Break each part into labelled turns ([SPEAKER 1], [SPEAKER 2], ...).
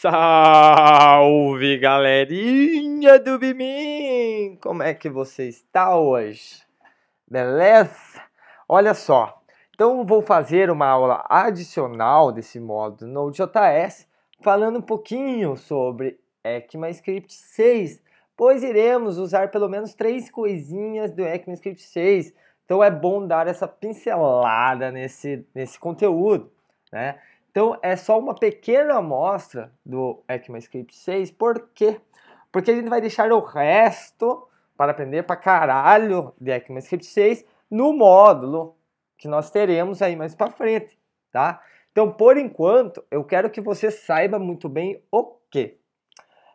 [SPEAKER 1] Salve galerinha do Bimim! Como é que você está hoje? Beleza? Olha só, então vou fazer uma aula adicional desse modo no JS falando um pouquinho sobre ECMAScript 6, pois iremos usar pelo menos três coisinhas do ECMAScript 6, então é bom dar essa pincelada nesse, nesse conteúdo, né? Então é só uma pequena amostra do ECMAScript 6, por quê? Porque a gente vai deixar o resto para aprender para caralho de ECMAScript 6 no módulo que nós teremos aí mais para frente, tá? Então, por enquanto, eu quero que você saiba muito bem o que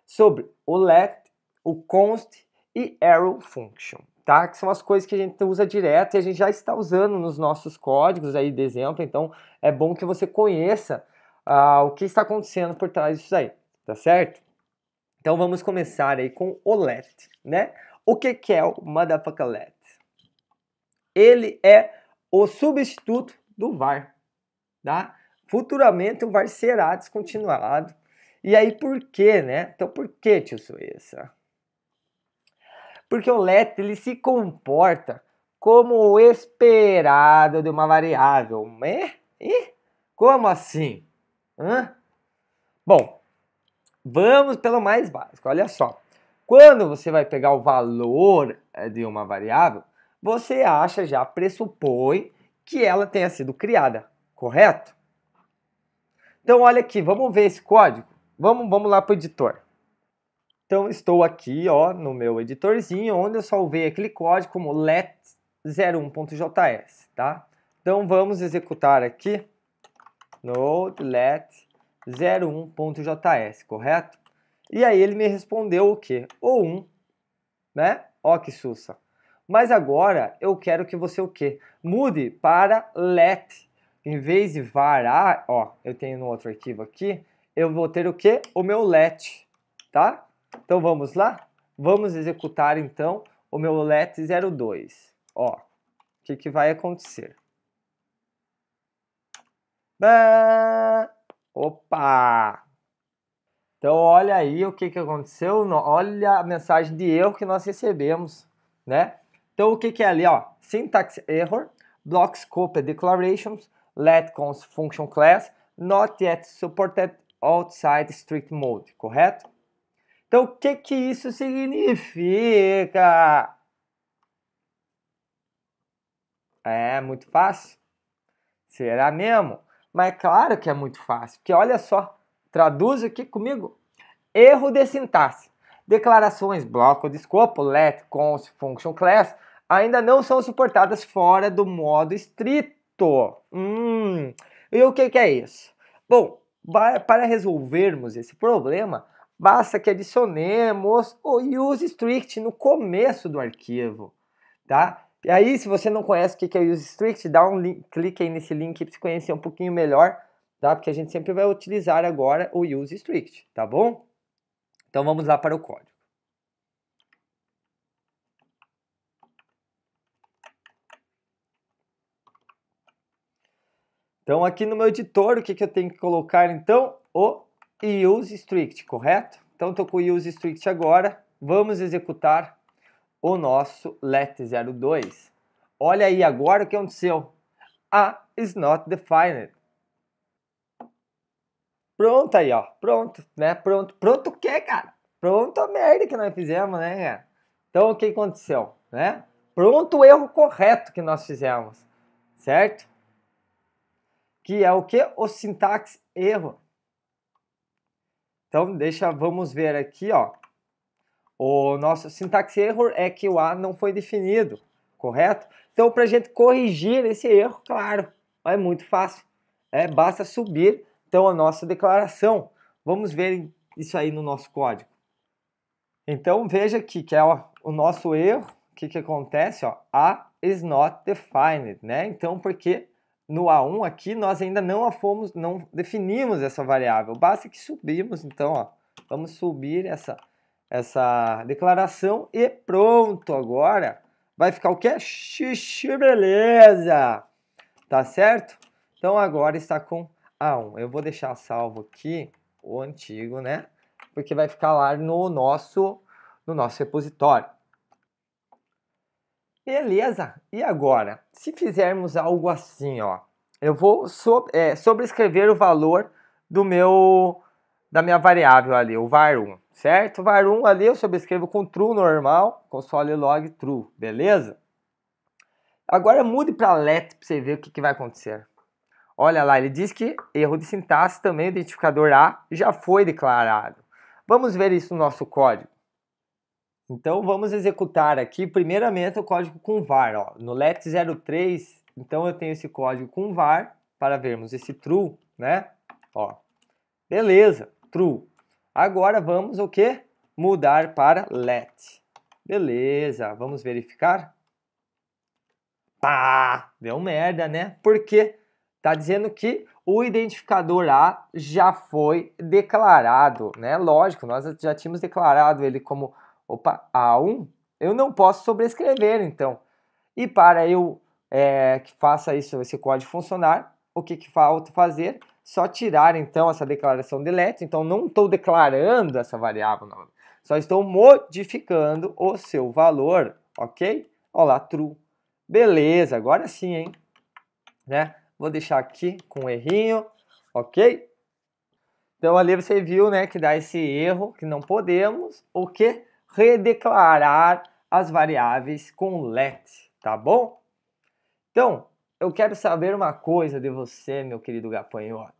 [SPEAKER 1] sobre o let, o const e arrow function tá? Que são as coisas que a gente usa direto e a gente já está usando nos nossos códigos aí de exemplo, então é bom que você conheça ah, o que está acontecendo por trás disso aí, tá certo? Então vamos começar aí com o LED né? O que, que é o motherfucker LED Ele é o substituto do var, tá? Futuramente o var será descontinuado. E aí por quê, né? Então por que, tio Suíça? porque o let ele se comporta como o esperado de uma variável. Né? E? Como assim? Hã? Bom, vamos pelo mais básico. Olha só. Quando você vai pegar o valor eh, de uma variável, você acha já, pressupõe que ela tenha sido criada, correto? Então olha aqui, vamos ver esse código? Vamos, vamos lá para o editor. Então estou aqui ó, no meu editorzinho, onde eu salvei aquele código como let01.js, tá? Então vamos executar aqui node let 01.js, correto? E aí ele me respondeu o quê? O 1, né? Ó que sussa. Mas agora eu quero que você o quê? Mude para let. Em vez de varar, ó, eu tenho no outro arquivo aqui, eu vou ter o quê? O meu let, tá? Então vamos lá? Vamos executar então o meu let 02. Ó, o que, que vai acontecer? Bah! Opa! Então olha aí o que, que aconteceu, olha a mensagem de erro que nós recebemos, né? Então o que, que é ali, ó? Syntax error, block scope declarations, let const function class, not yet supported outside strict mode, correto? Então, o que, que isso significa? É muito fácil? Será mesmo? Mas é claro que é muito fácil, porque olha só, traduz aqui comigo. Erro de sintaxe. Declarações, bloco de escopo, let, const, function, class, ainda não são suportadas fora do modo estrito. Hum, e o que, que é isso? Bom, para resolvermos esse problema, basta que adicionemos o use strict no começo do arquivo, tá? E aí, se você não conhece o que é o use strict, dá um link, clique aí nesse link para se conhecer um pouquinho melhor, tá? Porque a gente sempre vai utilizar agora o use strict, tá bom? Então vamos lá para o código. Então aqui no meu editor, o que, que eu tenho que colocar então? O e use strict, correto? Então estou com use strict agora. Vamos executar o nosso let02. Olha aí agora o que aconteceu. A is not defined. Pronto aí, ó. Pronto, né? Pronto. Pronto o que, cara? Pronto a merda que nós fizemos, né, cara? Então o que aconteceu, né? Pronto o erro correto que nós fizemos, certo? Que é o que? O sintaxe erro então, deixa, vamos ver aqui, ó. O nosso syntax error é que o A não foi definido, correto? Então, para a gente corrigir esse erro, claro, é muito fácil. É, basta subir, então, a nossa declaração. Vamos ver isso aí no nosso código. Então, veja aqui que é ó, o nosso erro. O que, que acontece? Ó, A is not defined, né? Então, porque no A1 aqui, nós ainda não a fomos, não definimos essa variável. Basta que subimos, então, ó, vamos subir essa, essa declaração e pronto, agora vai ficar o que? Xixi, beleza! Tá certo? Então agora está com A1. Eu vou deixar salvo aqui o antigo, né? Porque vai ficar lá no nosso, no nosso repositório. Beleza, e agora? Se fizermos algo assim, ó, eu vou so, é, sobrescrever o valor do meu da minha variável ali, o var1, certo? O var1 ali eu sobrescrevo com true normal, console log true, beleza? Agora mude para let para você ver o que, que vai acontecer. Olha lá, ele diz que erro de sintaxe também, o identificador A já foi declarado. Vamos ver isso no nosso código. Então vamos executar aqui primeiramente o código com var. Ó. No let 03, então eu tenho esse código com var para vermos esse true, né? Ó. Beleza, true. Agora vamos o que? Mudar para let. Beleza, vamos verificar? Pá, deu merda, né? Porque tá dizendo que o identificador A já foi declarado, né? Lógico, nós já tínhamos declarado ele como Opa, A1? Eu não posso sobrescrever, então. E para eu é, que faça isso, esse código funcionar, o que, que falta fazer? Só tirar, então, essa declaração delete. Então, não estou declarando essa variável, não. Só estou modificando o seu valor, ok? Olha lá, true. Beleza, agora sim, hein? Né? Vou deixar aqui com um errinho, ok? Então ali você viu, né, que dá esse erro, que não podemos, o que? redeclarar as variáveis com let, tá bom? Então, eu quero saber uma coisa de você, meu querido gafanhoto.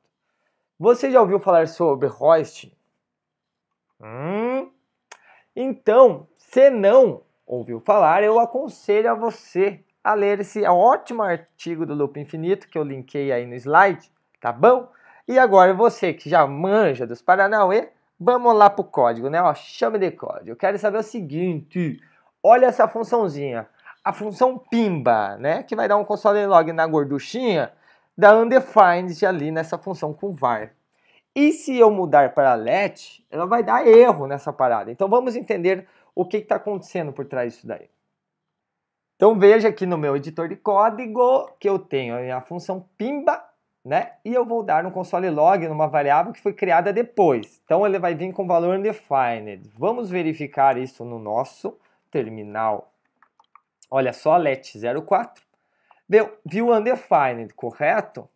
[SPEAKER 1] Você já ouviu falar sobre hoisting? Hum? Então, se não ouviu falar, eu aconselho a você a ler esse ótimo artigo do Loop Infinito que eu linkei aí no slide, tá bom? E agora você que já manja dos Paranauê, Vamos lá para o código, né? Ó, chame de código. Eu quero saber o seguinte, olha essa funçãozinha, a função pimba, né? Que vai dar um console log na gorduchinha da undefined ali nessa função com var. E se eu mudar para let, ela vai dar erro nessa parada. Então vamos entender o que está acontecendo por trás disso daí. Então veja aqui no meu editor de código que eu tenho a função pimba né? E eu vou dar um console log numa variável que foi criada depois. Então ele vai vir com valor undefined. Vamos verificar isso no nosso terminal. Olha só, let 04. Viu, viu undefined, correto?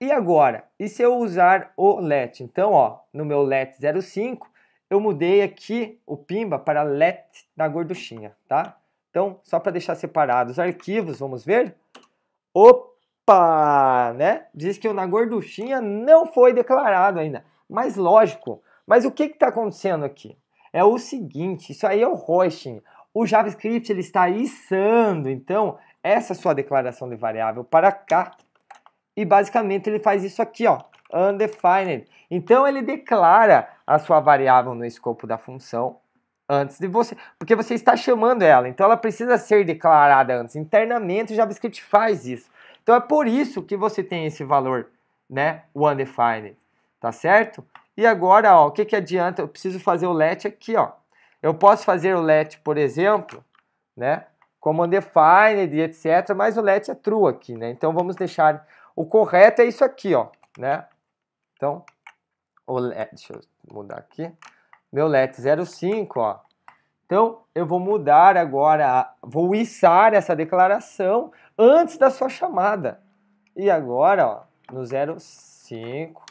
[SPEAKER 1] E agora, e se eu usar o let? Então, ó, no meu let 05, eu mudei aqui o pimba para let na gorduchinha, tá? Então, só para deixar separados os arquivos, vamos ver? Opa! opa, né? Diz que o na gorduchinha não foi declarado ainda. Mas lógico. Mas o que está acontecendo aqui? É o seguinte, isso aí é o hosting. O JavaScript ele está içando, então, essa sua declaração de variável para cá. E basicamente ele faz isso aqui, ó, undefined. Então ele declara a sua variável no escopo da função antes de você, porque você está chamando ela. Então ela precisa ser declarada antes. Internamente o JavaScript faz isso. Então é por isso que você tem esse valor, né? O undefined, tá certo? E agora, ó, o que, que adianta? Eu preciso fazer o let aqui, ó. Eu posso fazer o let, por exemplo, né? Como undefined e etc, mas o let é true aqui, né? Então vamos deixar o correto é isso aqui, ó, né? Então, o let, deixa eu mudar aqui. Meu let 05, ó, então, eu vou mudar agora, vou içar essa declaração antes da sua chamada. E agora, ó, no 05.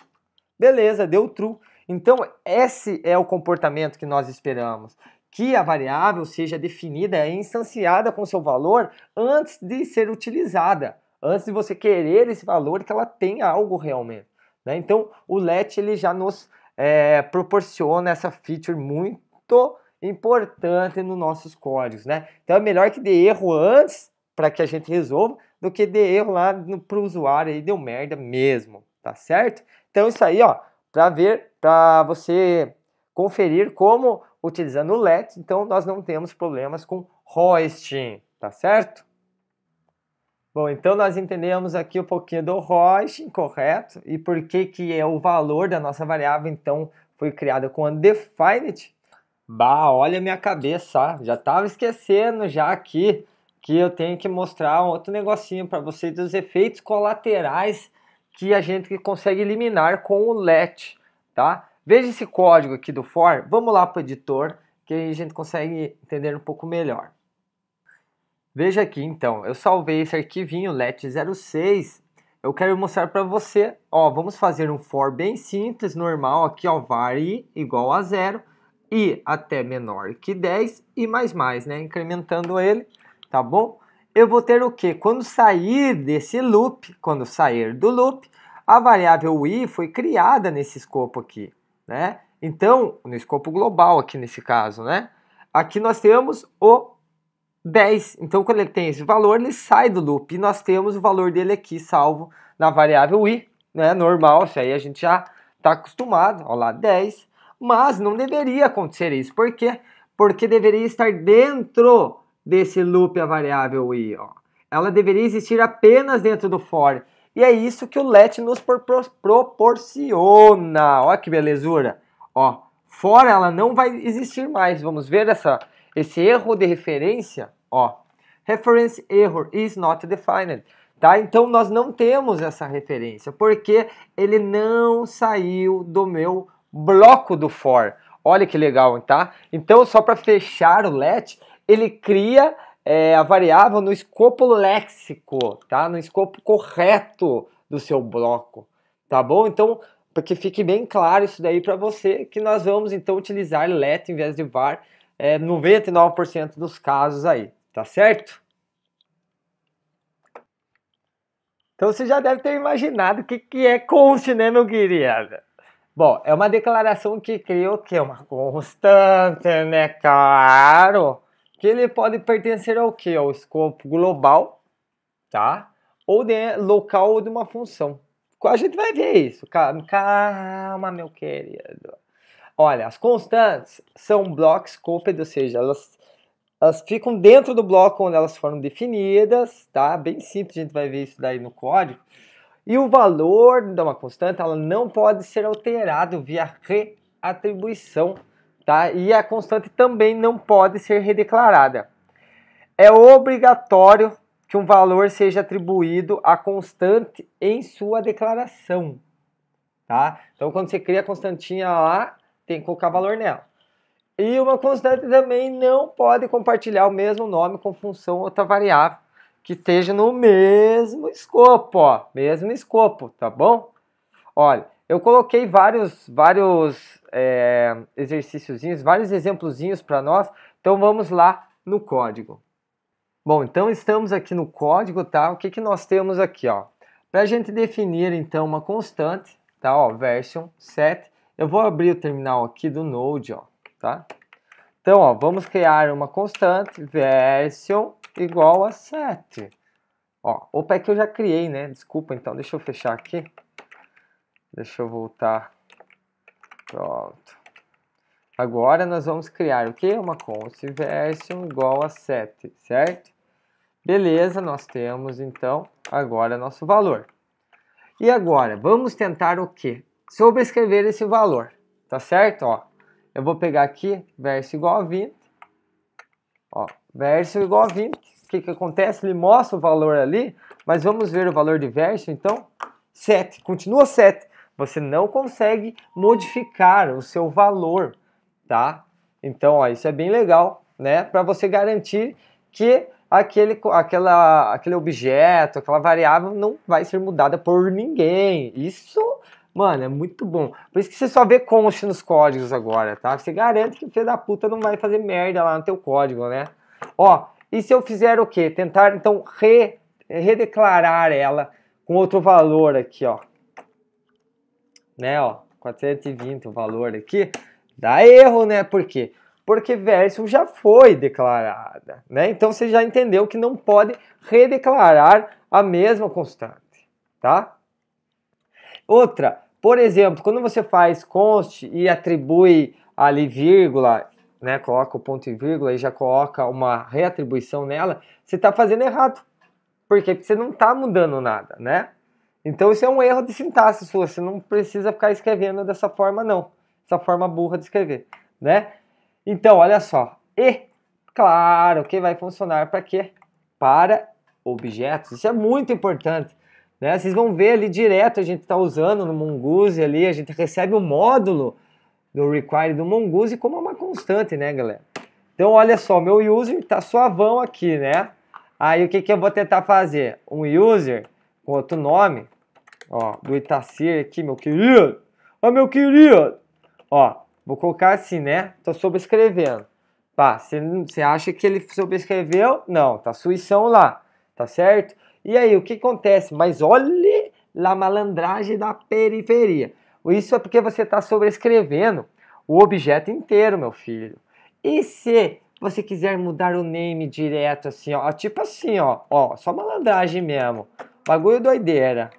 [SPEAKER 1] Beleza, deu true. Então, esse é o comportamento que nós esperamos. Que a variável seja definida e instanciada com seu valor antes de ser utilizada. Antes de você querer esse valor, que ela tenha algo realmente. Né? Então, o let ele já nos é, proporciona essa feature muito importante nos nossos códigos, né? Então é melhor que dê erro antes para que a gente resolva do que dê erro lá para o usuário e deu merda mesmo, tá certo? Então isso aí, ó, para ver, para você conferir como utilizando o let, então nós não temos problemas com hosting, tá certo? Bom, então nós entendemos aqui um pouquinho do hosting, correto? E por que que é o valor da nossa variável, então, foi criada com undefined, Bah, olha minha cabeça, já tava esquecendo já aqui que eu tenho que mostrar um outro negocinho para vocês dos efeitos colaterais que a gente consegue eliminar com o LET, tá? Veja esse código aqui do for, vamos lá para o editor, que a gente consegue entender um pouco melhor. Veja aqui então, eu salvei esse arquivinho let06, eu quero mostrar para você, ó, vamos fazer um for bem simples, normal, aqui ó, var igual a zero, e até menor que 10 e mais mais, né? Incrementando ele, tá bom? Eu vou ter o que? Quando sair desse loop, quando sair do loop, a variável i foi criada nesse escopo aqui, né? Então, no escopo global aqui nesse caso, né? Aqui nós temos o 10. Então, quando ele tem esse valor, ele sai do loop. E nós temos o valor dele aqui salvo na variável i, né? Normal, isso aí a gente já está acostumado. Olha lá, 10 mas não deveria acontecer isso. Por quê? Porque deveria estar dentro desse loop a variável i. Ó. Ela deveria existir apenas dentro do for. E é isso que o let nos proporciona. Olha que belezura. Ó, fora ela não vai existir mais. Vamos ver essa, esse erro de referência. Ó, reference error is not defined. Tá? Então nós não temos essa referência, porque ele não saiu do meu bloco do for. Olha que legal, tá? Então, só para fechar o let, ele cria é, a variável no escopo léxico, tá? No escopo correto do seu bloco, tá bom? Então, para que fique bem claro isso daí para você, que nós vamos então utilizar let em vez de var é, 99% dos casos aí, tá certo? Então você já deve ter imaginado o que, que é const, né, meu querido? Bom, é uma declaração que cria o quê? Uma constante, né, claro? Que ele pode pertencer ao quê? Ao escopo global, tá? Ou de né, local ou de uma função. A gente vai ver isso. Calma, calma meu querido. Olha, as constantes são blocos scoped, ou seja, elas, elas ficam dentro do bloco onde elas foram definidas, tá? Bem simples, a gente vai ver isso daí no código. E o valor de uma constante ela não pode ser alterado via reatribuição, tá? E a constante também não pode ser redeclarada. É obrigatório que um valor seja atribuído à constante em sua declaração, tá? Então quando você cria a constantinha lá, tem que colocar valor nela. E uma constante também não pode compartilhar o mesmo nome com função outra variável que esteja no mesmo escopo, ó, mesmo escopo, tá bom? Olha, eu coloquei vários, vários é, exercíciozinhos, vários exemplozinhos para nós. Então vamos lá no código. Bom, então estamos aqui no código, tá? O que, que nós temos aqui, ó? Para a gente definir, então, uma constante, tá? Ó, version set. Eu vou abrir o terminal aqui do Node, ó, tá? Então, ó, vamos criar uma constante version igual a 7. Ó, opa, é que eu já criei, né? Desculpa, então, deixa eu fechar aqui. Deixa eu voltar. Pronto. Agora nós vamos criar o que? Uma version igual a 7, certo? Beleza, nós temos então agora nosso valor. E agora, vamos tentar o que? Sobrescrever esse valor, tá certo? Ó, eu vou pegar aqui, verso igual a 20. Ó, Verso igual a 20. O que, que acontece? Ele mostra o valor ali, mas vamos ver o valor de verso, então? 7. Continua 7. Você não consegue modificar o seu valor, tá? Então, ó, isso é bem legal, né? Para você garantir que aquele, aquela, aquele objeto, aquela variável não vai ser mudada por ninguém. Isso, mano, é muito bom. Por isso que você só vê const nos códigos agora, tá? Você garante que o filho da puta não vai fazer merda lá no teu código, né? Ó, e se eu fizer o quê? Tentar, então, re, redeclarar ela com outro valor aqui, ó. Né, ó, 420 o valor aqui. Dá erro, né? Por quê? Porque versus já foi declarada, né? Então você já entendeu que não pode redeclarar a mesma constante, tá? Outra, por exemplo, quando você faz const e atribui ali vírgula né, coloca o ponto e vírgula e já coloca uma reatribuição nela, você está fazendo errado. Por quê? Porque você não está mudando nada, né? Então isso é um erro de sintaxe sua, você não precisa ficar escrevendo dessa forma não, essa forma burra de escrever, né? Então, olha só, e, claro, que vai funcionar para quê? Para objetos, isso é muito importante, né? Vocês vão ver ali direto, a gente está usando no Mongoose ali, a gente recebe um módulo do require do Mongoose como uma constante, né, galera? Então, olha só, meu user tá suavão aqui, né? Aí, o que, que eu vou tentar fazer? Um user com outro nome, ó, do Itacir aqui, meu querido. Ó, meu querido. Ó, vou colocar assim, né? Tô sobrescrevendo. Pá, você acha que ele sobrescreveu? Não, tá suição lá, tá certo? E aí, o que acontece? Mas olhe a malandragem da periferia. Isso é porque você está sobrescrevendo o objeto inteiro, meu filho. E se você quiser mudar o name direto assim, ó, tipo assim, ó, ó, só malandragem mesmo. Bagulho doideira.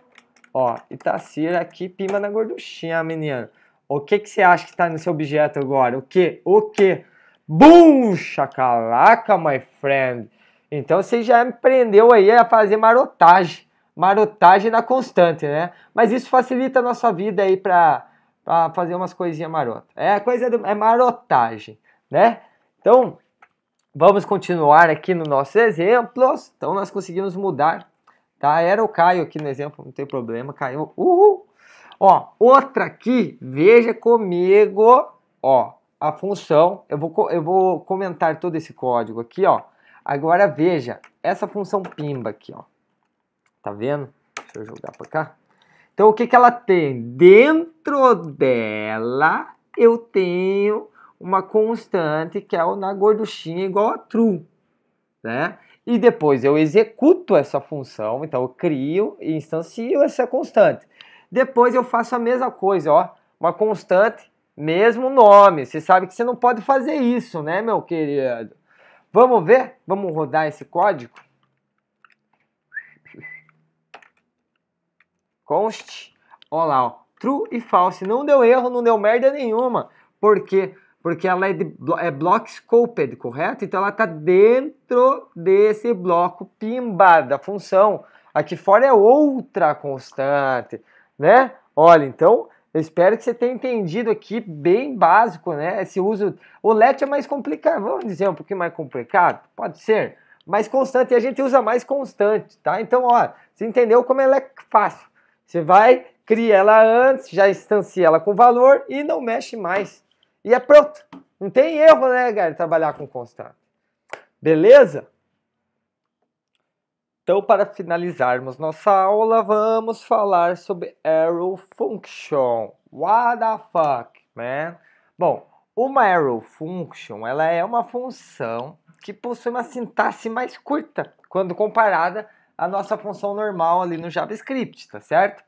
[SPEAKER 1] Ó, Itacira aqui, pima na gorduchinha, menino. O que que você acha que tá no seu objeto agora? O que? O que? Bum! Chacalaca, my friend. Então você já me prendeu aí a fazer marotagem marotagem na constante, né? Mas isso facilita a nossa vida aí para fazer umas coisinhas marotas. É coisa do, é marotagem, né? Então, vamos continuar aqui nos nossos exemplos. Então, nós conseguimos mudar, tá? Era o Caio aqui no exemplo, não tem problema, caiu. Uhul! Ó, outra aqui, veja comigo, ó, a função. Eu vou, eu vou comentar todo esse código aqui, ó. Agora veja, essa função pimba aqui, ó. Tá vendo? Deixa eu jogar para cá. Então, o que, que ela tem? Dentro dela, eu tenho uma constante que é o na gorduchinha igual a true, né? E depois eu executo essa função, então eu crio e instancio essa constante. Depois eu faço a mesma coisa, ó, uma constante, mesmo nome. Você sabe que você não pode fazer isso, né, meu querido? Vamos ver? Vamos rodar esse código? Conste, Olá, lá, ó, true e false. Não deu erro, não deu merda nenhuma. Por quê? Porque ela é, de, é block scoped, correto? Então ela está dentro desse bloco pimba da função. Aqui fora é outra constante, né? Olha, então eu espero que você tenha entendido aqui bem básico, né? Esse uso. O let é mais complicado, vamos dizer um pouquinho mais complicado? Pode ser. Mais constante, e a gente usa mais constante, tá? Então, ó, você entendeu como ela é fácil. Você vai, cria ela antes, já instancia ela com valor e não mexe mais. E é pronto. Não tem erro, né, galera, trabalhar com constante. Beleza? Então, para finalizarmos nossa aula, vamos falar sobre arrow function. What the fuck, man? Né? Bom, uma arrow function, ela é uma função que possui uma sintaxe mais curta quando comparada a nossa função normal ali no JavaScript, tá certo?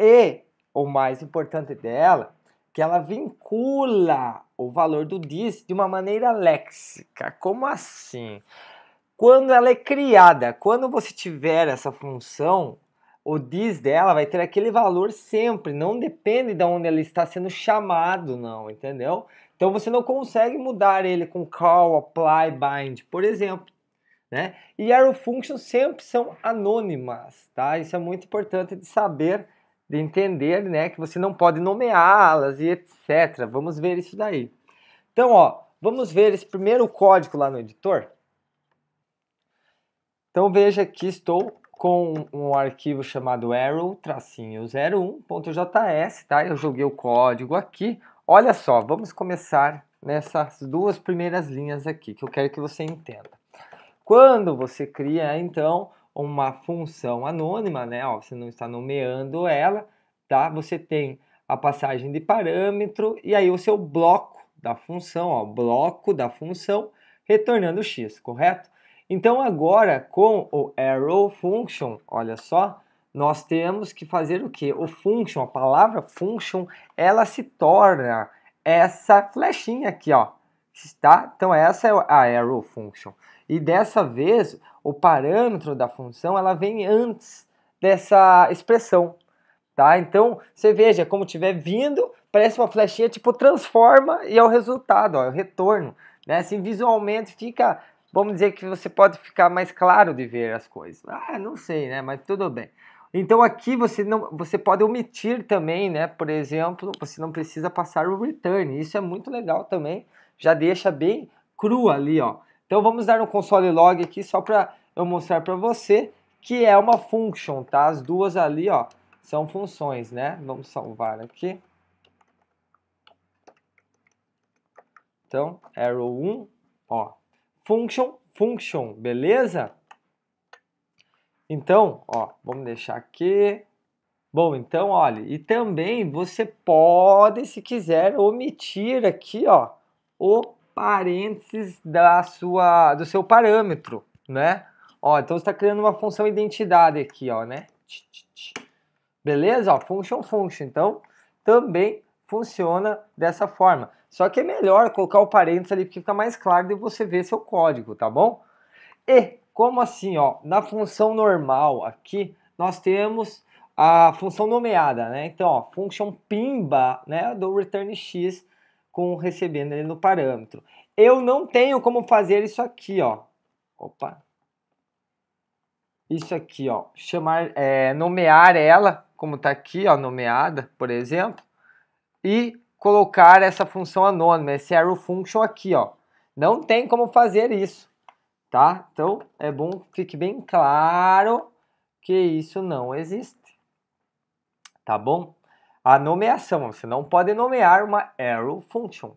[SPEAKER 1] E o mais importante dela, que ela vincula o valor do this de uma maneira léxica. Como assim? Quando ela é criada, quando você tiver essa função, o diz dela vai ter aquele valor sempre, não depende de onde ela está sendo chamado, não, entendeu? Então você não consegue mudar ele com call, apply, bind, por exemplo né? E arrow functions sempre são anônimas, tá? Isso é muito importante de saber, de entender, né? Que você não pode nomeá-las e etc. Vamos ver isso daí. Então, ó, vamos ver esse primeiro código lá no editor. Então veja que estou com um arquivo chamado arrow-01.js, tá? Eu joguei o código aqui. Olha só, vamos começar nessas duas primeiras linhas aqui, que eu quero que você entenda. Quando você cria, então, uma função anônima, né? Ó, você não está nomeando ela, tá? Você tem a passagem de parâmetro e aí o seu bloco da função, ó, bloco da função retornando x, correto? Então agora com o arrow function, olha só, nós temos que fazer o que? O function, a palavra function, ela se torna essa flechinha aqui, ó. Tá? Então essa é a arrow function. E dessa vez, o parâmetro da função ela vem antes dessa expressão. Tá? Então, você veja, como tiver vindo, parece uma flechinha tipo transforma e é o resultado, ó, é o retorno. Né? Assim, visualmente fica, vamos dizer que você pode ficar mais claro de ver as coisas. Ah, não sei, né? Mas tudo bem. Então aqui você não, você pode omitir também, né? Por exemplo, você não precisa passar o return. Isso é muito legal também. Já deixa bem cru ali, ó. Então vamos dar um console log aqui só para eu mostrar para você que é uma function, tá? As duas ali, ó, são funções, né? Vamos salvar aqui. Então, arrow 1, ó, function, function, beleza? Então, ó, vamos deixar aqui. Bom, então, olha, e também você pode, se quiser, omitir aqui, ó, o parênteses da sua, do seu parâmetro, né? Ó, então você está criando uma função identidade aqui, ó, né? Beleza? Ó, function function. Então, também funciona dessa forma. Só que é melhor colocar o parênteses ali, porque fica mais claro de você ver seu código, tá bom? E, como assim, ó, na função normal aqui, nós temos a função nomeada, né? Então, ó, function pimba, né, do return x, com recebendo ele no parâmetro. Eu não tenho como fazer isso aqui, ó. Opa. Isso aqui, ó. Chamar, é, nomear ela, como está aqui, ó, nomeada, por exemplo, e colocar essa função anônima, esse arrow function aqui, ó. Não tem como fazer isso, tá? Então, é bom que fique bem claro que isso não existe. Tá bom? a nomeação. Você não pode nomear uma arrow function,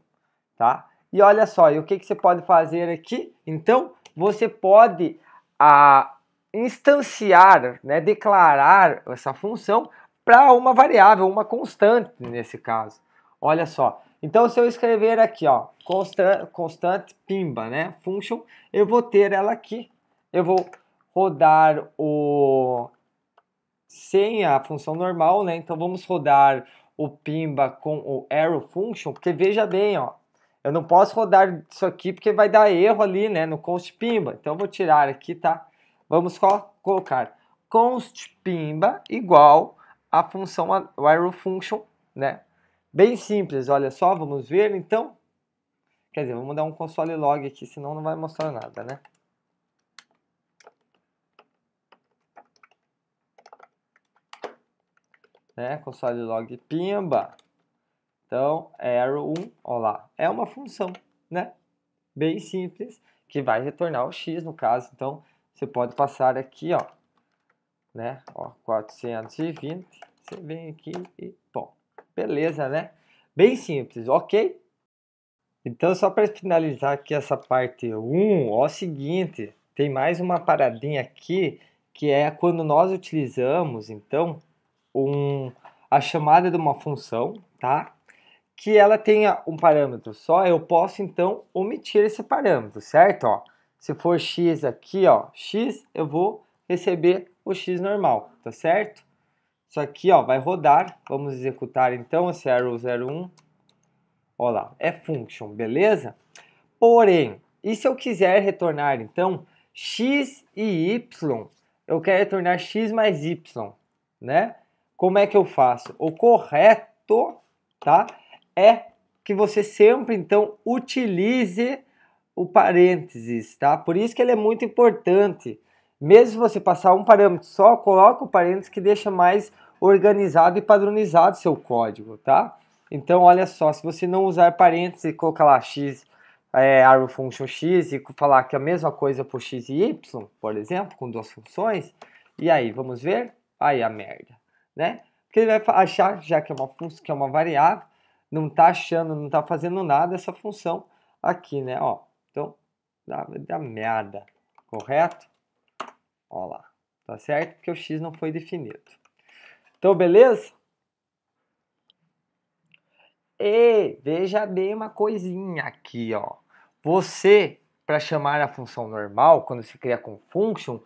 [SPEAKER 1] tá? E olha só, e o que, que você pode fazer aqui? Então, você pode a, instanciar, né, declarar essa função para uma variável, uma constante nesse caso. Olha só. Então, se eu escrever aqui, ó, constante, constante pimba, né, function, eu vou ter ela aqui. Eu vou rodar o sem a função normal, né? Então vamos rodar o Pimba com o arrow function, porque veja bem, ó, eu não posso rodar isso aqui porque vai dar erro ali, né, no const Pimba. Então eu vou tirar aqui, tá? Vamos colocar const Pimba igual a função o arrow function, né? Bem simples, olha só, vamos ver então. Quer dizer, vamos dar um console log aqui, senão não vai mostrar nada, né? né? Console log pimba. Então, arrow 1, olá lá, é uma função, né? Bem simples, que vai retornar o x no caso. Então, você pode passar aqui, ó, né? Ó, 420, você vem aqui e, bom, beleza, né? Bem simples, ok? Então, só para finalizar aqui essa parte 1, ó, é o seguinte, tem mais uma paradinha aqui, que é quando nós utilizamos, então, um, a chamada de uma função, tá? Que ela tenha um parâmetro só, eu posso então omitir esse parâmetro, certo? Ó, se for x aqui, ó, x, eu vou receber o x normal, tá certo? Isso aqui, ó, vai rodar. Vamos executar então esse arrow 01. Ó lá, é function, beleza? Porém, e se eu quiser retornar então x e y, eu quero retornar x mais y, né? Como é que eu faço? O correto, tá? É que você sempre então utilize o parênteses, tá? Por isso que ele é muito importante. Mesmo você passar um parâmetro só, coloca o parênteses que deixa mais organizado e padronizado seu código, tá? Então, olha só, se você não usar parênteses e colocar lá x, é, arrow function x e falar que é a mesma coisa por x e y, por exemplo, com duas funções, e aí, vamos ver? Aí a merda né? Porque ele vai achar, já que é uma função, que é uma variável, não está achando, não está fazendo nada essa função aqui, né? Ó, então, dá, dá merda, correto? Ó lá, tá certo? Porque o x não foi definido. Então, beleza? E veja bem uma coisinha aqui, ó. Você, para chamar a função normal, quando se cria com function,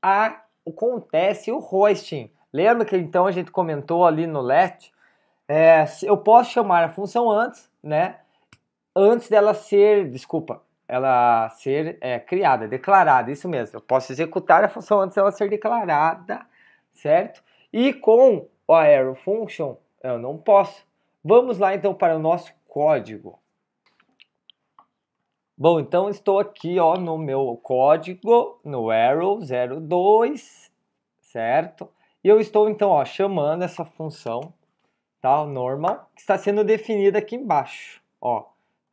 [SPEAKER 1] a, acontece o hosting. Lembra que então a gente comentou ali no let? É, eu posso chamar a função antes, né? Antes dela ser, desculpa, ela ser é, criada, declarada, isso mesmo. Eu posso executar a função antes dela ser declarada, certo? E com o arrow function eu não posso. Vamos lá então para o nosso código. Bom, então estou aqui ó, no meu código, no arrow 02, certo? E eu estou então ó, chamando essa função, tá? normal, que está sendo definida aqui embaixo, ó,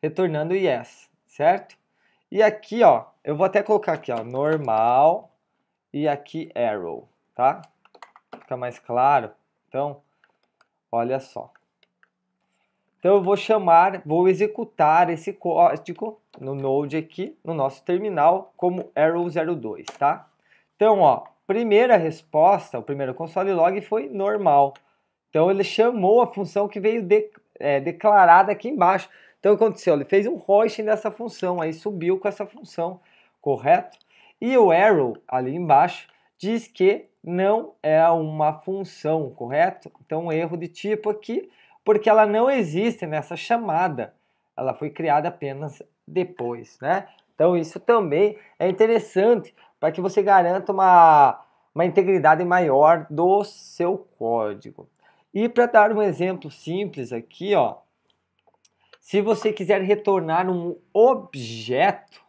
[SPEAKER 1] retornando yes, certo? E aqui, ó, eu vou até colocar aqui, ó, normal e aqui arrow, tá? Fica mais claro. Então, olha só. Então eu vou chamar, vou executar esse código no Node aqui, no nosso terminal, como arrow02, tá? Então, ó, primeira resposta, o primeiro console log foi normal. Então ele chamou a função que veio de, é, declarada aqui embaixo. Então o que aconteceu? Ele fez um hosting dessa função, aí subiu com essa função, correto? E o arrow ali embaixo diz que não é uma função, correto? Então um erro de tipo aqui, porque ela não existe nessa chamada. Ela foi criada apenas depois, né? Então isso também é interessante para que você garanta uma, uma integridade maior do seu código. E para dar um exemplo simples aqui, ó, se você quiser retornar um objeto,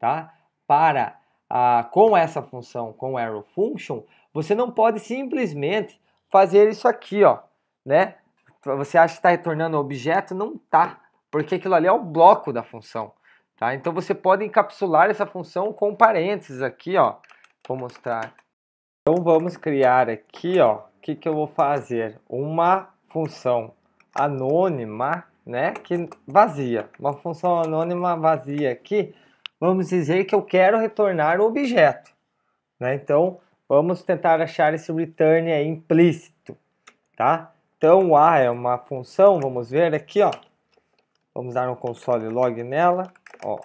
[SPEAKER 1] tá, para a com essa função, com arrow function, você não pode simplesmente fazer isso aqui, ó, né? Você acha que está retornando objeto? Não está, porque aquilo ali é o bloco da função. Tá? Então você pode encapsular essa função com parênteses aqui, ó. Vou mostrar. Então vamos criar aqui, ó. O que, que eu vou fazer? Uma função anônima, né? Que vazia. Uma função anônima vazia aqui. Vamos dizer que eu quero retornar o objeto, né? Então vamos tentar achar esse return aí implícito, tá? Então a é uma função. Vamos ver aqui, ó. Vamos dar um console log nela. Ó.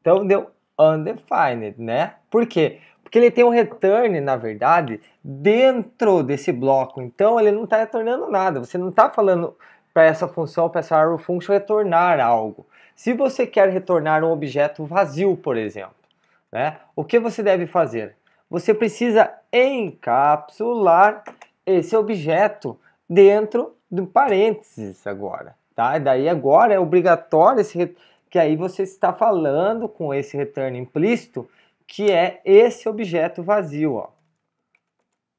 [SPEAKER 1] Então deu undefined, né? Por quê? Porque ele tem um return, na verdade, dentro desse bloco. Então ele não está retornando nada. Você não está falando para essa função, para essa arrow function retornar algo. Se você quer retornar um objeto vazio, por exemplo, né? O que você deve fazer? Você precisa encapsular esse objeto dentro do parênteses agora tá? E daí agora é obrigatório esse que aí você está falando com esse return implícito que é esse objeto vazio, ó.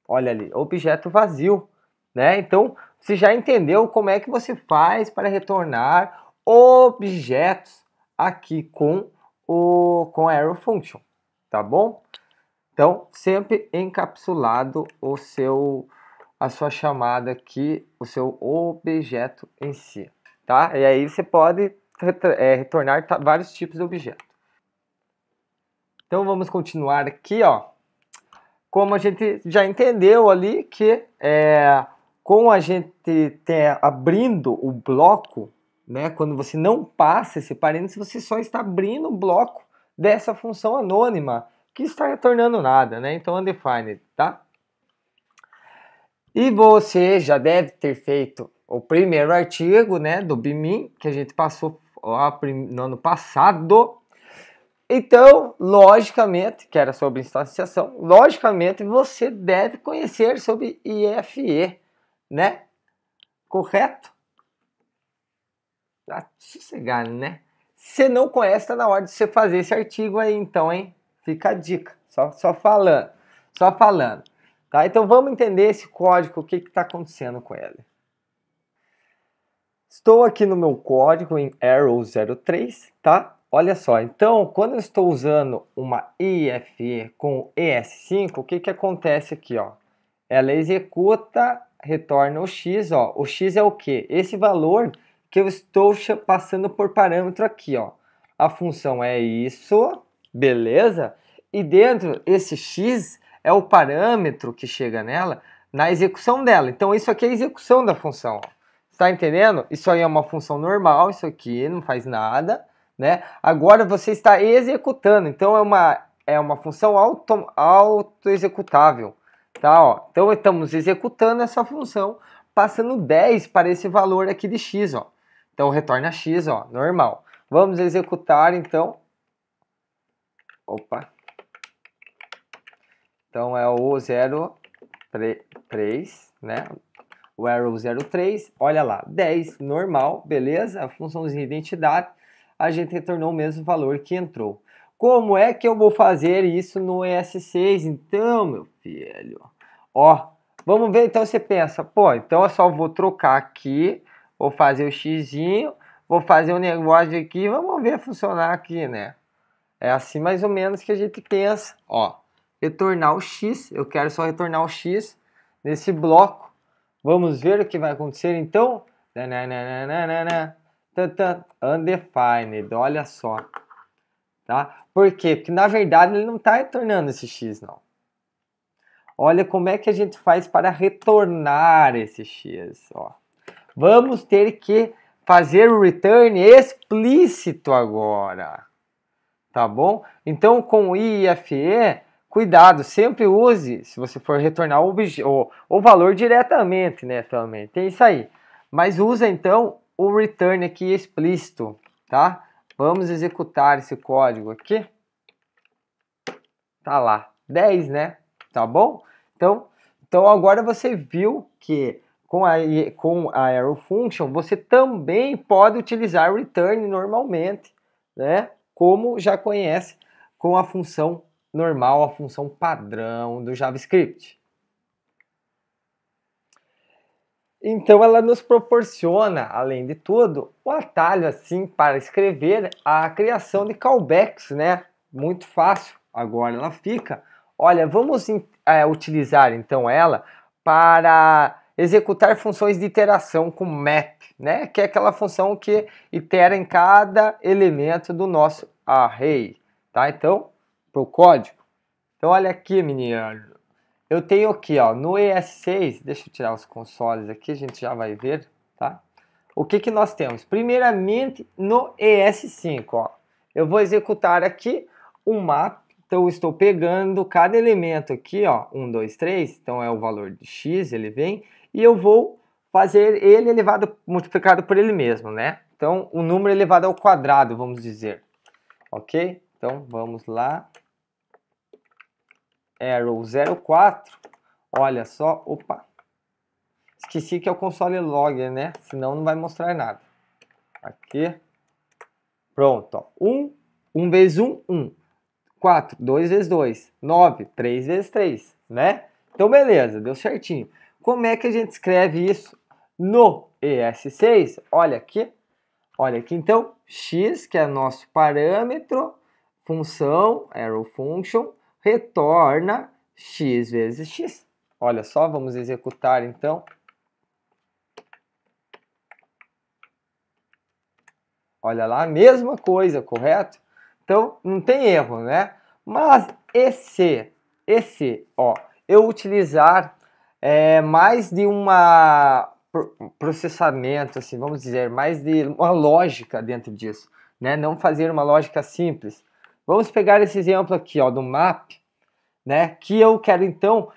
[SPEAKER 1] Olha ali, objeto vazio, né? Então, você já entendeu como é que você faz para retornar objetos aqui com o com arrow function, tá bom? Então, sempre encapsulado o seu a sua chamada aqui, o seu objeto em si tá? E aí você pode é, retornar vários tipos de objeto. Então vamos continuar aqui, ó. Como a gente já entendeu ali que é, com a gente ter, abrindo o bloco, né, quando você não passa esse parênteses, você só está abrindo o bloco dessa função anônima, que está retornando nada, né? Então, undefined, tá? E você já deve ter feito o primeiro artigo, né, do BIMIN, que a gente passou lá no ano passado. Então, logicamente, que era sobre instanciação, logicamente você deve conhecer sobre IFE, né? Correto? Tá sossegado, né? Se não conhece, está na hora de você fazer esse artigo aí, então, hein? Fica a dica, só, só falando, só falando. Tá? Então vamos entender esse código, o que está acontecendo com ele. Estou aqui no meu código em Arrow03, tá? Olha só, então quando eu estou usando uma IFE com ES5, o que, que acontece aqui, ó? Ela executa, retorna o X, ó. O X é o que? Esse valor que eu estou passando por parâmetro aqui, ó. A função é isso, beleza? E dentro, esse X é o parâmetro que chega nela na execução dela. Então isso aqui é a execução da função, ó. Está entendendo? Isso aí é uma função normal, isso aqui não faz nada, né? Agora você está executando, então é uma, é uma função auto-executável, auto tá? Ó. Então estamos executando essa função, passando 10 para esse valor aqui de x, ó. Então retorna x, ó, normal. Vamos executar então. Opa. Então é o 0 né? o arrow 03, olha lá, 10, normal, beleza? A funçãozinha identidade, a gente retornou o mesmo valor que entrou. Como é que eu vou fazer isso no ES6, então, meu filho? Ó, vamos ver, então você pensa, pô, então eu só vou trocar aqui, vou fazer o xizinho, vou fazer um negócio aqui, vamos ver funcionar aqui, né? É assim mais ou menos que a gente pensa, ó, retornar o x, eu quero só retornar o x nesse bloco, Vamos ver o que vai acontecer então. Undefined, olha só. Tá? Por quê? Porque na verdade ele não está retornando esse x, não. Olha como é que a gente faz para retornar esse x. Ó. Vamos ter que fazer o return explícito agora. Tá bom? Então com IFE cuidado, sempre use, se você for retornar o, o, o valor diretamente, né, também, tem isso aí. Mas usa, então, o return aqui explícito, tá? Vamos executar esse código aqui. Tá lá, 10, né? Tá bom? Então, então agora você viu que com a, com a arrow function, você também pode utilizar return normalmente, né? Como já conhece com a função normal, a função padrão do JavaScript. Então ela nos proporciona, além de tudo, um atalho assim para escrever a criação de callbacks, né? Muito fácil. Agora ela fica. Olha, vamos é, utilizar então ela para executar funções de iteração com map, né? Que é aquela função que itera em cada elemento do nosso array, tá? Então para o código. Então olha aqui, menino. Eu tenho aqui, ó, no ES6, deixa eu tirar os consoles aqui, a gente já vai ver, tá? O que que nós temos? Primeiramente, no ES5, ó, eu vou executar aqui um map, então eu estou pegando cada elemento aqui, ó, 1, 2, 3, então é o valor de x, ele vem, e eu vou fazer ele elevado, multiplicado por ele mesmo, né? Então, o número elevado ao quadrado, vamos dizer, ok? Então, vamos lá, Arrow 04, olha só, opa, esqueci que é o console logger, né? Senão não vai mostrar nada. Aqui, pronto, 1, 1 vezes 1, 1, 4, 2 vezes 2, 9, 3 vezes 3, né? Então beleza, deu certinho. Como é que a gente escreve isso no ES6? Olha aqui, olha aqui então, x que é nosso parâmetro, função, arrow function, retorna x vezes x. Olha só, vamos executar então. Olha lá, mesma coisa, correto? Então, não tem erro, né? Mas esse, esse, ó, eu utilizar é, mais de uma processamento, assim, vamos dizer, mais de uma lógica dentro disso, né? Não fazer uma lógica simples. Vamos pegar esse exemplo aqui, ó, do map, né? Que eu quero então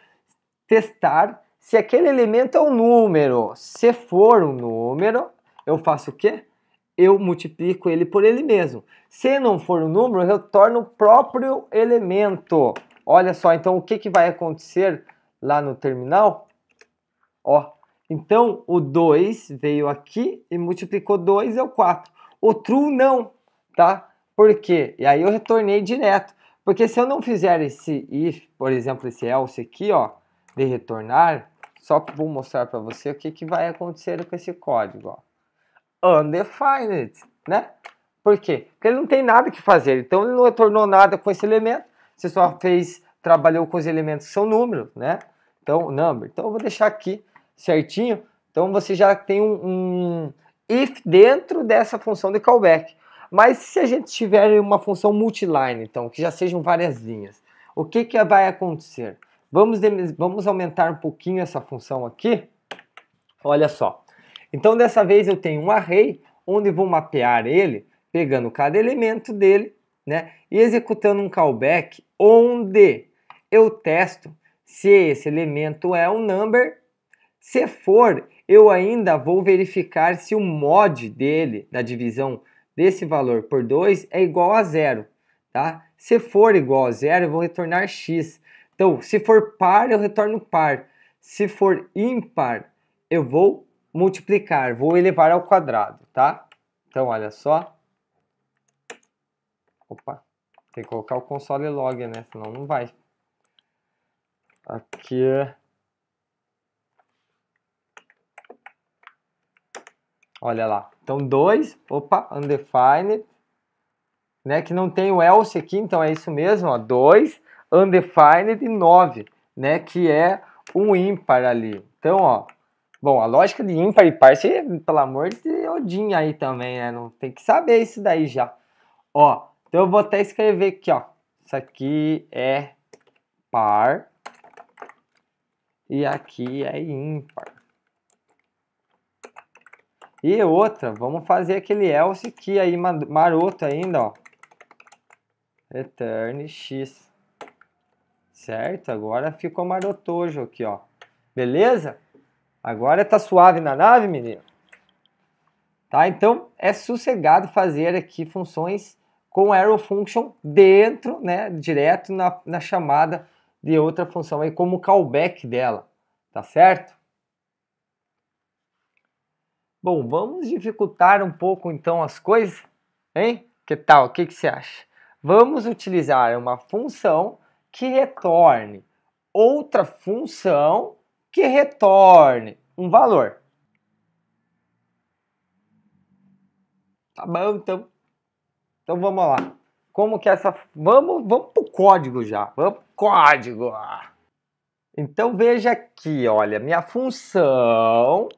[SPEAKER 1] testar se aquele elemento é um número. Se for um número, eu faço o quê? Eu multiplico ele por ele mesmo. Se não for um número, eu torno o próprio elemento. Olha só, então o que, que vai acontecer lá no terminal? Ó, então o 2 veio aqui e multiplicou 2 é o 4. O true não, tá? Por quê? E aí eu retornei direto. Porque se eu não fizer esse if, por exemplo, esse else aqui, ó, de retornar, só vou mostrar para você o que, que vai acontecer com esse código, ó. Undefined, né? Por quê? Porque ele não tem nada que fazer, então ele não retornou nada com esse elemento, você só fez, trabalhou com os elementos que são números, né? Então, number. Então eu vou deixar aqui certinho, então você já tem um, um if dentro dessa função de callback. Mas se a gente tiver uma função multiline, então, que já sejam várias linhas, o que, que vai acontecer? Vamos, vamos aumentar um pouquinho essa função aqui. Olha só. Então, dessa vez eu tenho um array, onde vou mapear ele, pegando cada elemento dele, né? E executando um callback, onde eu testo se esse elemento é um number. Se for, eu ainda vou verificar se o mod dele, da divisão desse valor por 2 é igual a zero, tá? Se for igual a zero, eu vou retornar x. Então, se for par, eu retorno par. Se for ímpar, eu vou multiplicar, vou elevar ao quadrado, tá? Então, olha só. Opa, tem que colocar o console log, né? Senão não vai. Aqui, é Olha lá. Então, 2, opa, undefined, né, que não tem o else aqui, então é isso mesmo, ó, 2, undefined e 9, né, que é um ímpar ali. Então, ó, bom, a lógica de ímpar e par, você, pelo amor de Odin aí também, né, não tem que saber isso daí já. Ó, então eu vou até escrever aqui, ó, isso aqui é par e aqui é ímpar. E outra, vamos fazer aquele else que aí maroto ainda, ó. Return x. Certo? Agora ficou marotojo aqui, ó. Beleza? Agora tá suave na nave, menino? Tá? Então, é sossegado fazer aqui funções com arrow function dentro, né? Direto na, na chamada de outra função aí, como callback dela. Tá certo? Bom, vamos dificultar um pouco então as coisas, hein? Que tal? O que, que você acha? Vamos utilizar uma função que retorne outra função que retorne um valor. Tá bom, então. Então vamos lá. Como que essa. Vamos, vamos pro código já. Vamos o código. Então veja aqui, olha, minha função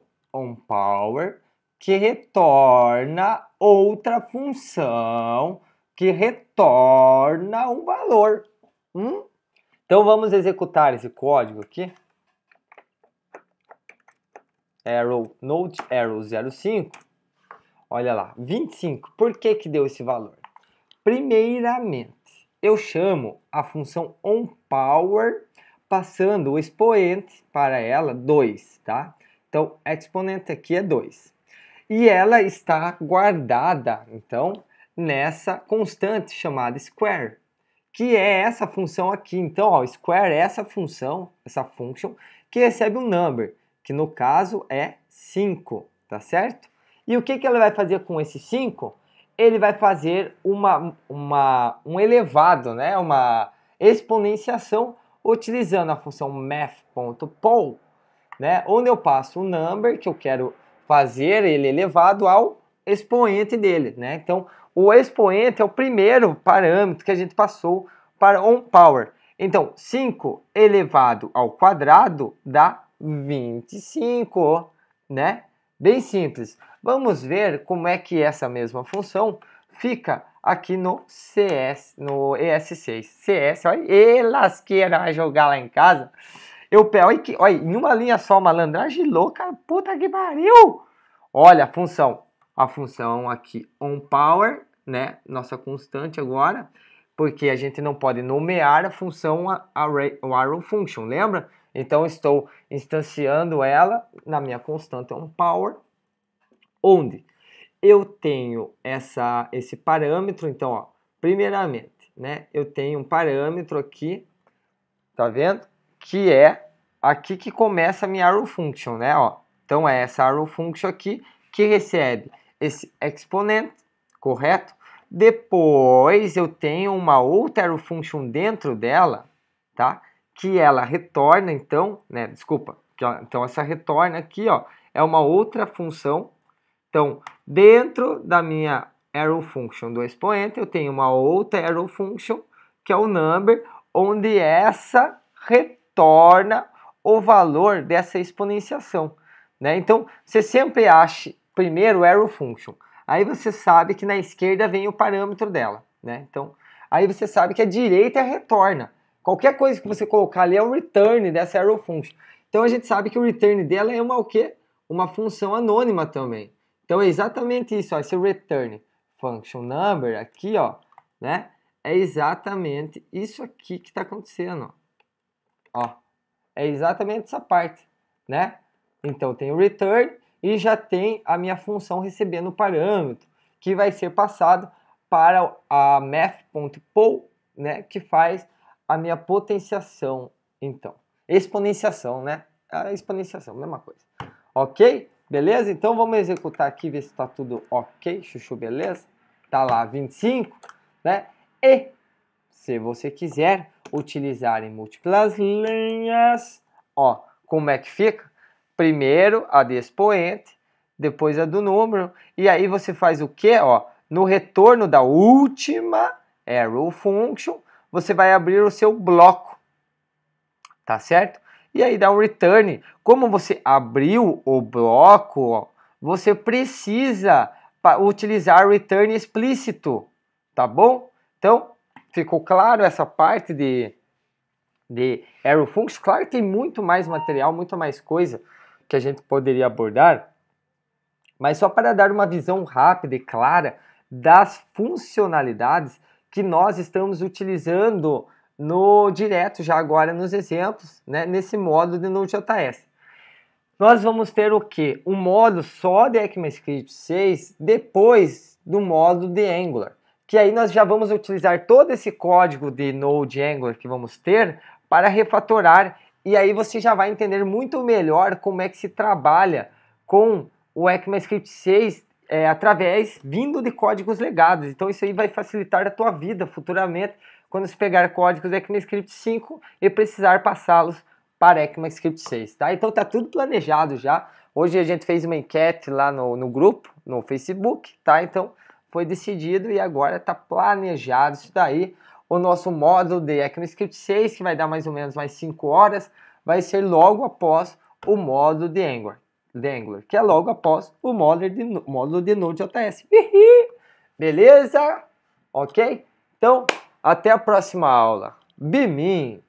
[SPEAKER 1] power que retorna outra função que retorna um valor. Hum? Então vamos executar esse código aqui. Arrow, note arrow 05. Olha lá, 25. Por que, que deu esse valor? Primeiramente, eu chamo a função onPower passando o expoente para ela 2, tá? Então, exponente aqui é 2. E ela está guardada, então, nessa constante chamada square, que é essa função aqui. Então, ó, square é essa função, essa function, que recebe um number, que no caso é 5, tá certo? E o que, que ela vai fazer com esse 5? Ele vai fazer uma, uma, um elevado, né? uma exponenciação, utilizando a função math.pol, né? Onde eu passo o number que eu quero fazer ele elevado ao expoente dele, né? Então, o expoente é o primeiro parâmetro que a gente passou para on power. Então, 5 elevado ao quadrado dá 25, né? Bem simples. Vamos ver como é que essa mesma função fica aqui no CS, no ES6. CS, olha, e lasqueira, vai jogar lá em casa. Eu pego, olha, que, olha, em uma linha só, malandragem louca, puta que pariu! Olha a função, a função aqui on power, né? Nossa constante agora, porque a gente não pode nomear a função array, o arrow function, lembra? Então estou instanciando ela na minha constante on power, onde eu tenho essa esse parâmetro, então, ó, primeiramente, né? Eu tenho um parâmetro aqui, tá vendo? que é aqui que começa a minha arrow function, né? Ó, então é essa arrow function aqui que recebe esse exponente, correto? Depois eu tenho uma outra arrow function dentro dela, tá? Que ela retorna então, né? Desculpa, que, então essa retorna aqui, ó, é uma outra função. Então, dentro da minha arrow function do expoente, eu tenho uma outra arrow function, que é o number, onde essa retorna retorna o valor dessa exponenciação. Né? Então, você sempre acha primeiro arrow function. Aí você sabe que na esquerda vem o parâmetro dela. Né? Então, aí você sabe que a direita retorna. Qualquer coisa que você colocar ali é o return dessa arrow function. Então a gente sabe que o return dela é uma o quê? Uma função anônima também. Então é exatamente isso, ó, esse return function number aqui, ó, né? É exatamente isso aqui que está acontecendo. Ó. Ó, é exatamente essa parte, né? Então tem o return e já tem a minha função recebendo o parâmetro, que vai ser passado para a math.poll, né, que faz a minha potenciação, então. Exponenciação, né? A exponenciação, mesma coisa. Ok? Beleza? Então vamos executar aqui, ver se está tudo ok, chuchu, beleza? Tá lá 25, né? E, se você quiser, utilizar em múltiplas linhas, ó, como é que fica? Primeiro a de expoente, depois a do número, e aí você faz o que? Ó, no retorno da última arrow function, você vai abrir o seu bloco, tá certo? E aí dá um return. Como você abriu o bloco, ó, você precisa utilizar return explícito, tá bom? Então, ficou claro essa parte de, de Aerofunks. Claro que tem muito mais material, muito mais coisa que a gente poderia abordar, mas só para dar uma visão rápida e clara das funcionalidades que nós estamos utilizando no direto já agora nos exemplos, né, nesse modo de Node.js. Nós vamos ter o que? Um modo só de ECMAScript 6 depois do modo de Angular que aí nós já vamos utilizar todo esse código de Node Angular que vamos ter para refatorar e aí você já vai entender muito melhor como é que se trabalha com o ECMAScript 6 é, através vindo de códigos legados. Então isso aí vai facilitar a tua vida futuramente quando você pegar códigos do ECMAScript 5 e precisar passá-los para ECMAScript 6, tá? Então tá tudo planejado já. Hoje a gente fez uma enquete lá no, no grupo, no Facebook, tá? Então foi decidido e agora está planejado isso daí. O nosso módulo de ECMAScript 6, que vai dar mais ou menos mais 5 horas, vai ser logo após o módulo de Angular, de Angular que é logo após o módulo de, módulo de Node.js. Beleza? Ok? Então, até a próxima aula. Bimim!